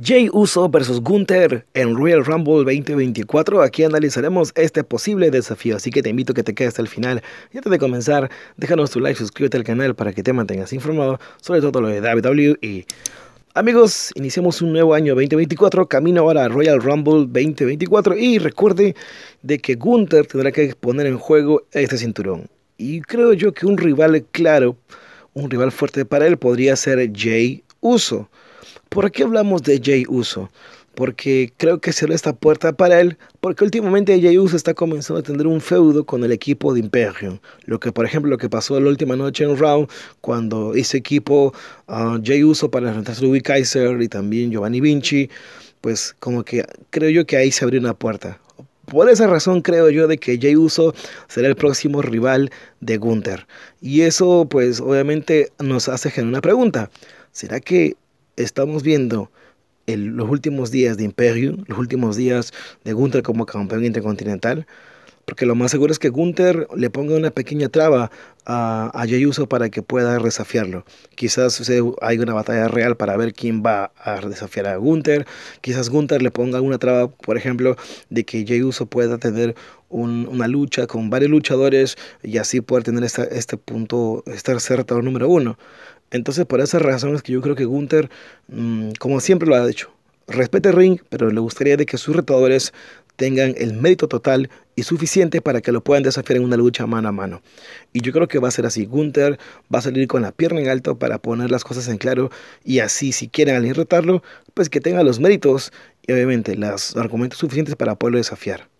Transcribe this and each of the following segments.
Jay Uso versus Gunther en Royal Rumble 2024. Aquí analizaremos este posible desafío, así que te invito a que te quedes hasta el final. Y antes de comenzar, déjanos tu like, suscríbete al canal para que te mantengas informado sobre todo lo de WWE y... Amigos, iniciamos un nuevo año 2024, camino ahora a Royal Rumble 2024 y recuerde de que Gunther tendrá que poner en juego este cinturón. Y creo yo que un rival claro, un rival fuerte para él podría ser Jay Uso. ¿Por qué hablamos de Jay Uso? Porque creo que cerró esta puerta para él, porque últimamente Jay Uso está comenzando a tener un feudo con el equipo de Imperium. Lo que, por ejemplo, lo que pasó la última noche en round cuando ese equipo, ah, Jay Uso para enfrentarse a Louis Kaiser y también Giovanni Vinci, pues como que creo yo que ahí se abrió una puerta. Por esa razón creo yo de que Jay Uso será el próximo rival de Gunther. Y eso pues obviamente nos hace generar una pregunta. ¿Será que estamos viendo los últimos días de Imperium, los últimos días de Gunther como campeón intercontinental, porque lo más seguro es que Gunther le ponga una pequeña traba a, a Uso para que pueda desafiarlo. Quizás hay una batalla real para ver quién va a desafiar a Gunther. Quizás Gunther le ponga una traba, por ejemplo, de que Jey Uso pueda tener una lucha con varios luchadores y así poder tener este punto, estar cerca número uno. Entonces, por esas razones que yo creo que Gunther, mm, como siempre lo ha dicho, respete el ring, pero le gustaría de que sus retadores tengan el mérito total y suficiente para que lo puedan desafiar en una lucha mano a mano. Y yo creo que va a ser así. Gunther va a salir con la pierna en alto para poner las cosas en claro y así si quieren alguien retarlo, pues que tenga los méritos y obviamente los argumentos suficientes para poderlo desafiar.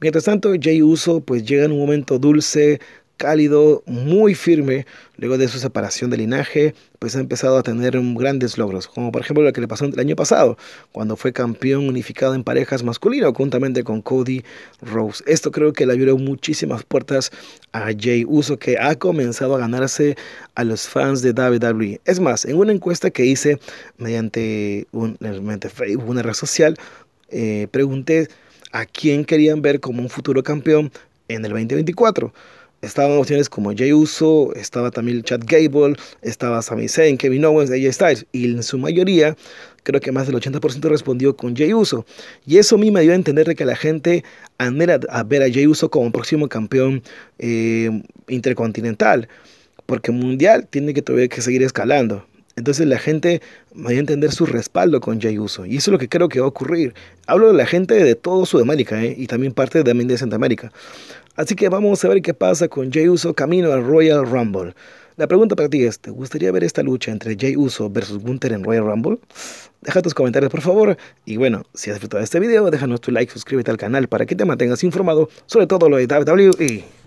Mientras tanto, Jay Uso pues llega en un momento dulce, cálido, muy firme, luego de su separación de linaje, pues ha empezado a tener grandes logros, como por ejemplo lo que le pasó el año pasado, cuando fue campeón unificado en parejas masculino, juntamente con Cody Rose. Esto creo que le abrió muchísimas puertas a Jay Uso, que ha comenzado a ganarse a los fans de WWE. Es más, en una encuesta que hice mediante, Facebook, una red social, eh, pregunté a quién querían ver como un futuro campeón en el 2024. Estaban opciones como Jay Uso, estaba también Chad Gable, estaba Sami Zayn, Kevin Owens, AJ Styles. Y en su mayoría, creo que más del 80% respondió con Jay Uso. Y eso a mí me dio a entender de que la gente anhela a ver a Jay Uso como próximo campeón eh, intercontinental. Porque Mundial tiene que todavía que seguir escalando. Entonces la gente va a entender su respaldo con Jay Uso. Y eso es lo que creo que va a ocurrir. Hablo de la gente de todo Sudamérica ¿eh? y también parte de, también de Centroamérica. Así que vamos a ver qué pasa con Jay Uso camino al Royal Rumble. La pregunta para ti es, ¿te gustaría ver esta lucha entre Jay Uso versus Gunther en Royal Rumble? Deja tus comentarios por favor y bueno, si has disfrutado de este video, déjanos tu like, suscríbete al canal para que te mantengas informado sobre todo lo de WWE.